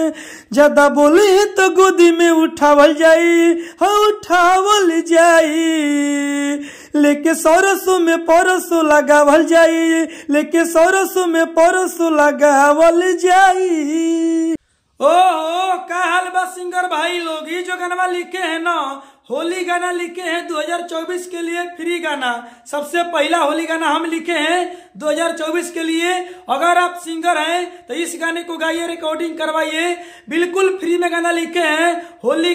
ज्यादा बोले तो गोदी में उठावल जाई हाँ उठावल जाई लेके सरसों में परसों लगावल जाई लेके सरसों में परसों लगावल जाई ओ, ओ का हाल बा सिंगर भाई लोग ये जो गाना लिखे है ना होली गाना लिखे हैं 2024 के लिए फ्री गाना सबसे पहला होली गाना हम लिखे हैं 2024 के लिए अगर आप सिंगर हैं तो इस गाने को गाइए रिकॉर्डिंग करवाइए बिल्कुल फ्री में गाना लिखे हैं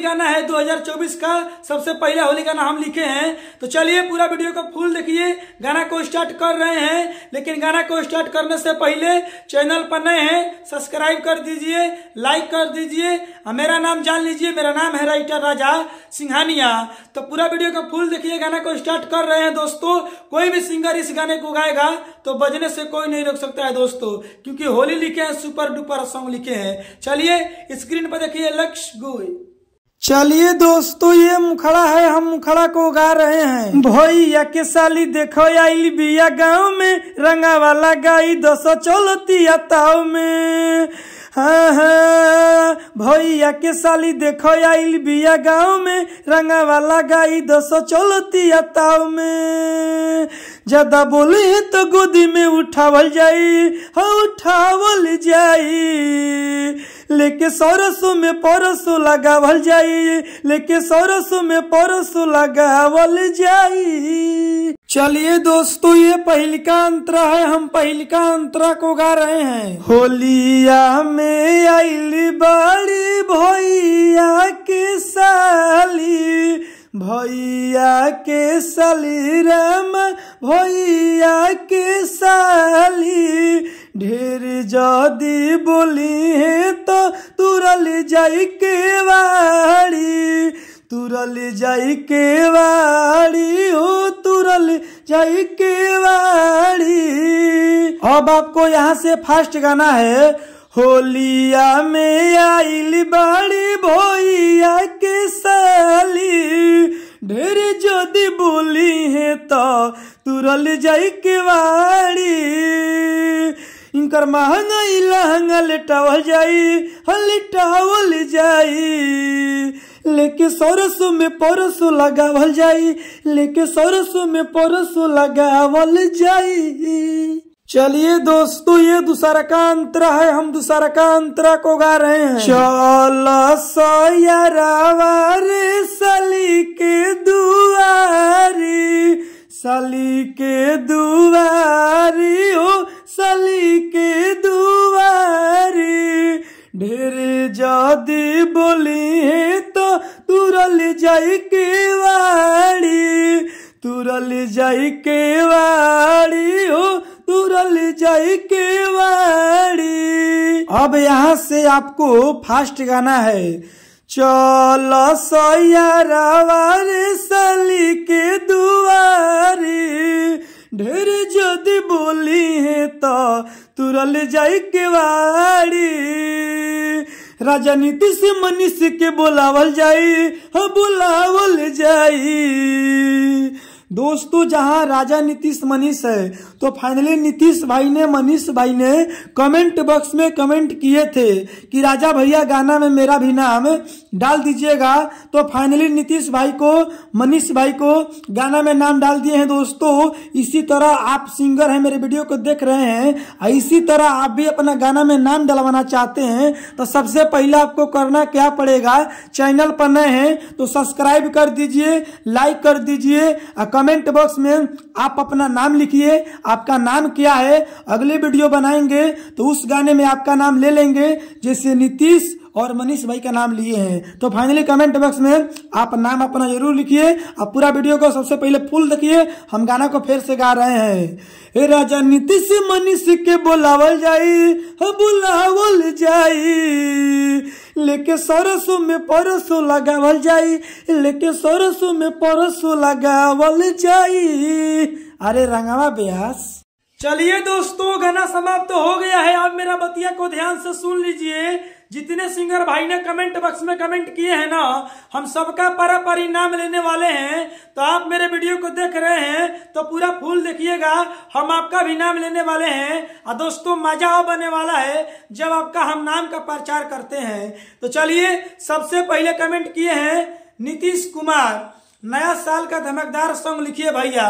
गाना है 2024 का सबसे पहला होली गाना हम लिखे हैं तो चलिए पूरा वीडियो को फुल देखिए गाना को स्टार्ट कर रहे हैं लेकिन गाना को स्टार्ट करने से पहले चैनल पर नए हैं सब्सक्राइब कर दीजिए लाइक कर दीजिए मेरा नाम जान लीजिए मेरा नाम है राइटर राजा सिंघानिया तो पूरा वीडियो को फुल देखिए गाना को स्टार्ट कर रहे हैं दोस्तों कोई भी सिंगर इस गाने को गाएगा तो बजने से कोई नहीं रोक सकता है दोस्तों क्योंकि होली लिखे हैं सुपर डुपर सॉन्ग लिखे हैं चलिए स्क्रीन पर देखिए लक्ष्य गोई चलिए दोस्तों ये मुखड़ा है हम मुखड़ा को उगा रहे हैं भैया के साली देखो आइली बिया गाँव में रंगा वाला गाई दो सौ चौलतिया ताव में हाँ, हाँ, भैया के साली देखो आइल बिया गाँव में रंगा वाला गाई दो सौ चौलतिया ताव में ज्यादा बोले है तो गोदी में उठावल जाई हो हाँ, उठावल जाई लेके सरसों में परस लगावल जाई लेके सरसों में परस लगावल जाई चलिए दोस्तों ये पहल का अंतरा है हम पहल का अंतरा को गा रहे हैं होलिया में आई बड़ी भैया के साली भैया के साली राम भैया के साली ढेर जदि बोली है तो तुरल जाई के वाड़ी तुरल जाई के वाड़ी हो तुरल जाई के वाड़ी अब आपको यहाँ से फास्ट गाना है होलिया में आइल बाड़ी भोइया के साली ढेर जदि बोली है तो तुरल जाई के वाड़ी कर महंगाई लहंगा लिटावल जाई हल लिटावल जाई लेके सरसों में परसों लगावल जाई लेके सरसों में परसों लगावल जाई चलिए दोस्तों ये दूसरा का अंतरा है हम दूसरा का अंतरा को गा रहे हैं चल सयारावारे सली के दुआरी सली के दुआरी हो सली के दुआरी ढेर जदि बोली है तो तुरल जाई के वाड़ी तुरल जाई के वाड़ी हो तुरल जाई के वाड़ी अब यहाँ से आपको फास्ट गाना है चल सयारा सली के दुआरी ढेर जदि बोली है तो तुरल जाय के वाड़ी राजनीति से मनीष के बोलावल जाई हो हाँ, बोलावल जाई दोस्तों जहां राजा नीतीश मनीष है तो फाइनली नीतीश भाई ने मनीष भाई ने कमेंट बॉक्स में कमेंट किए थे कि राजा भैया गाना में मेरा भी नाम डाल दीजिएगा तो फाइनली नीतीश भाई को मनीष भाई को गाना में नाम डाल दिए हैं दोस्तों इसी तरह आप सिंगर हैं मेरे वीडियो को देख रहे हैं इसी तरह आप भी अपना गाना में नाम डलवाना चाहते हैं तो सबसे पहले आपको करना क्या पड़ेगा चैनल पर नए हैं तो सब्सक्राइब कर दीजिए लाइक कर दीजिए कमेंट बॉक्स में आप अपना नाम लिखिए आपका नाम क्या है अगले वीडियो बनाएंगे तो उस गाने में आपका नाम ले लेंगे जैसे नीतीश और मनीष भाई का नाम लिए हैं तो फाइनली कमेंट बॉक्स में आप नाम अपना जरूर लिखिए आप पूरा वीडियो को सबसे पहले फुल देखिए हम गाना को फिर से गा रहे हैं राजा नीतीश मनीष के बोलावल जाई बोलावल जाई लेके सरसों में परसों लगावल जाई लेके सरसों में परसो लगावल जाई अरे रंगावा ब्यास चलिए दोस्तों गाना समाप्त तो हो गया है आप मेरा बतिया को ध्यान से सुन लीजिए जितने सिंगर भाई ने कमेंट बॉक्स में कमेंट किए हैं ना हम सबका पर परिणाम लेने वाले हैं तो आप मेरे वीडियो को देख रहे हैं तो पूरा फूल देखिएगा हम आपका भी नाम लेने वाले हैं और दोस्तों मजा बने वाला है जब आपका हम नाम का प्रचार करते हैं तो चलिए सबसे पहले कमेंट किए हैं नीतीश कुमार नया साल का धमकदार सॉन्ग लिखिए भैया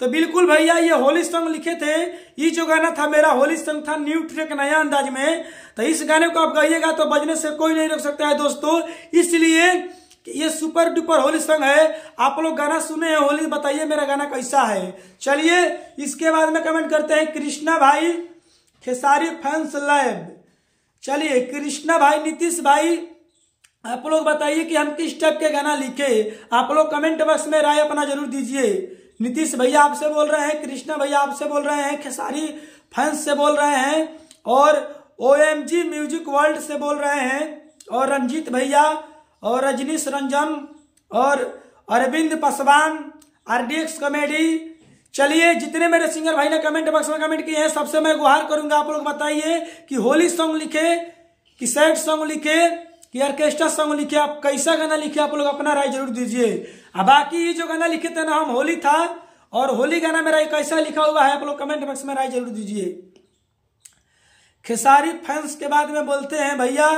तो बिल्कुल भैया ये होली सॉन्ग लिखे थे ये जो गाना था मेरा होली सॉन्ग था न्यू ट्रैक नया अंदाज में तो इस गाने को आप गाइएगा तो बजने से कोई नहीं रोक सकता है दोस्तों इसलिए ये सुपर डुपर होली सॉन्ग है आप लोग गाना सुने हैं होली बताइए मेरा गाना कैसा है चलिए इसके बाद में कमेंट करते हैं कृष्णा भाई खेसारी फैंस लाइव चलिए कृष्णा भाई नीतीश भाई आप लोग बताइए कि हम किस टाइप के गाना लिखे आप लोग कमेंट बॉक्स में राय अपना जरूर दीजिए नीतीश भैया आपसे बोल रहे हैं कृष्णा भैया आपसे बोल रहे हैं खेसारी फैंस से बोल रहे हैं और ओ म्यूजिक वर्ल्ड से बोल रहे हैं और रंजीत भैया और रजनीश रंजन और अरविंद पासवान आरडीएक्स कॉमेडी चलिए जितने मेरे सिंगर भाई ने कमेंट बॉक्स में कमेंट किए हैं सबसे मैं गुहार करूंगा आप लोग बताइए कि होली सॉन्ग लिखे कि सैड सॉन्ग लिखे कि ऑर्केस्ट्रा सॉन्ग लिखे आप कैसा गाना लिखे आप लोग अपना राय जरूर दीजिए अब बाकी ये जो गाना लिखे थे ना हम होली था और होली गाना मेरा कैसा लिखा हुआ है आप लोग कमेंट बॉक्स में राय जरूर दीजिए खेसारी फैंस के बाद में बोलते हैं भैया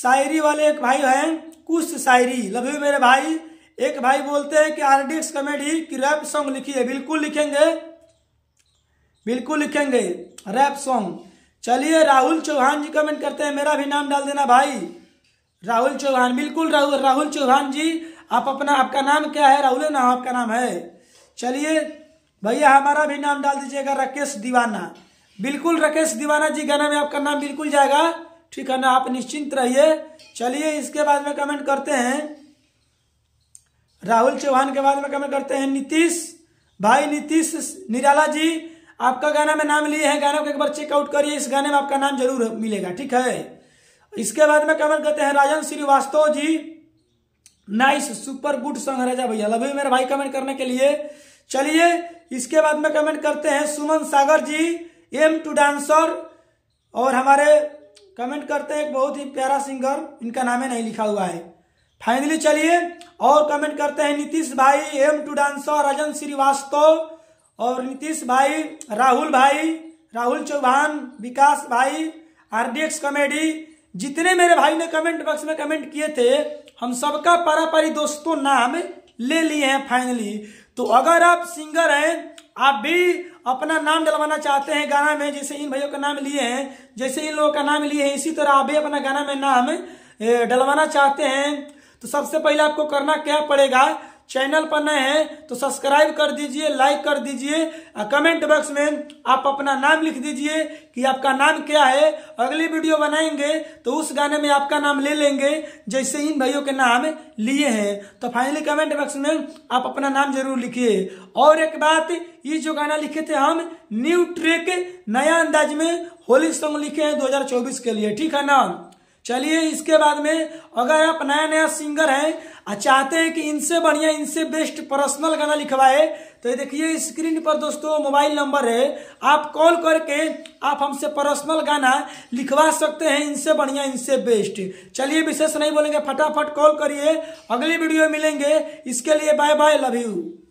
शायरी वाले एक भाई हैं कुछ शायरी लभ मेरे भाई एक भाई बोलते हैं कि आरडीएक्स कॉमेडी की रैप सॉन्ग लिखी है बिल्कुल लिखेंगे बिल्कुल लिखेंगे रैप सॉन्ग चलिए राहुल चौहान जी कमेंट करते हैं मेरा भी नाम डाल देना भाई राहुल चौहान बिल्कुल राहुल राहुल चौहान जी आप अपना आपका नाम क्या है राहुल नाम आपका नाम है चलिए भैया हमारा भी नाम डाल दीजिएगा राकेश दीवाना बिल्कुल राकेश दीवाना जी गाना में आपका नाम बिल्कुल जाएगा ठीक है ना आप निश्चिंत रहिए चलिए इसके बाद में कमेंट करते हैं राहुल चौहान के बाद में कमेंट करते हैं नीतीश भाई नीतीश निराला जी आपका गाना में नाम लिए हैं गाना को एक बार चेकआउट करिए इस गाने में आपका नाम जरूर मिलेगा ठीक है इसके बाद में कमेंट करते हैं Rajan Srivastava ji nice super good song है राजा भैया लव मेरे भाई कमेंट करने के लिए चलिए इसके बाद में कमेंट करते हैं Suman Sagar ji M two dancer और हमारे कमेंट करते हैं एक बहुत ही प्यारा सिंगर इनका नाम है नहीं लिखा हुआ है फाइनली चलिए और कमेंट करते हैं नीतीश भाई M two dancer Rajan Srivastava और नीतीश भाई राहुल भाई राहुल चौहान विकास भाई आरडीएक्स कॉमेडी जितने मेरे भाई ने कमेंट बॉक्स में कमेंट किए थे हम सबका पारापारी दोस्तों नाम ले लिए हैं फाइनली तो अगर आप सिंगर हैं आप भी अपना नाम डलवाना चाहते हैं गाना में जैसे इन भाइयों का नाम लिए हैं जैसे इन लोगों का नाम लिए हैं इसी तरह आप भी अपना गाना में नाम डलवाना चाहते हैं तो सबसे पहले आपको करना क्या पड़ेगा चैनल पर नए हैं तो सब्सक्राइब कर दीजिए लाइक कर दीजिए कमेंट बॉक्स में आप अपना नाम लिख दीजिए कि आपका नाम क्या है अगली वीडियो बनाएंगे तो उस गाने में आपका नाम ले लेंगे जैसे इन भाइयों के नाम लिए हैं तो फाइनली कमेंट बॉक्स में आप अपना नाम जरूर लिखिए और एक बात ये जो गाना लिखे थे हम न्यू ट्रेक नया अंदाज में होली सॉन्ग लिखे हैं दो के लिए ठीक है ना चलिए इसके बाद में अगर आप नया नया सिंगर हैं और चाहते हैं कि इनसे बढ़िया इनसे बेस्ट पर्सनल गाना लिखवाए तो ये देखिए स्क्रीन पर दोस्तों मोबाइल नंबर है आप कॉल करके आप हमसे पर्सनल गाना लिखवा सकते हैं इनसे बढ़िया इनसे बेस्ट चलिए विशेष नहीं बोलेंगे फटाफट कॉल करिए अगली वीडियो मिलेंगे इसके लिए बाय बाय लव यू